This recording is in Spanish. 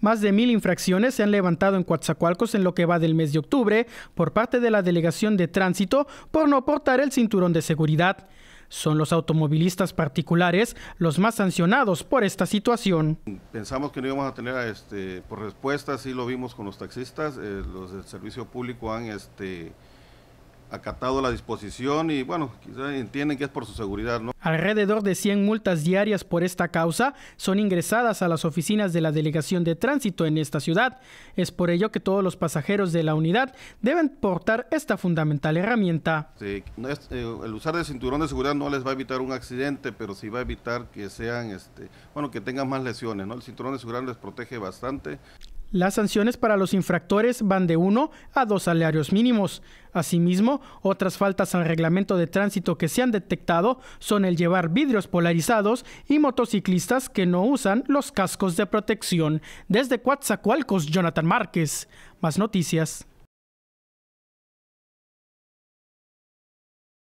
Más de mil infracciones se han levantado en Coatzacoalcos en lo que va del mes de octubre por parte de la Delegación de Tránsito por no portar el cinturón de seguridad. Son los automovilistas particulares los más sancionados por esta situación. Pensamos que no íbamos a tener este, por respuesta, sí lo vimos con los taxistas, eh, los del servicio público han este, acatado la disposición y bueno, entienden que es por su seguridad, Alrededor de 100 multas diarias por esta causa son ingresadas a las oficinas de la Delegación de Tránsito en esta ciudad. Es por ello que todos los pasajeros de la unidad deben portar esta fundamental herramienta. Eh, el usar el cinturón de seguridad no les va a evitar un accidente, pero sí va a evitar que sean, este, bueno, que tengan más lesiones, ¿no? El cinturón de seguridad les protege bastante. Las sanciones para los infractores van de 1 a 2 salarios mínimos. Asimismo, otras faltas al reglamento de tránsito que se han detectado son el llevar vidrios polarizados y motociclistas que no usan los cascos de protección. Desde Coatzacoalcos, Jonathan Márquez. Más noticias.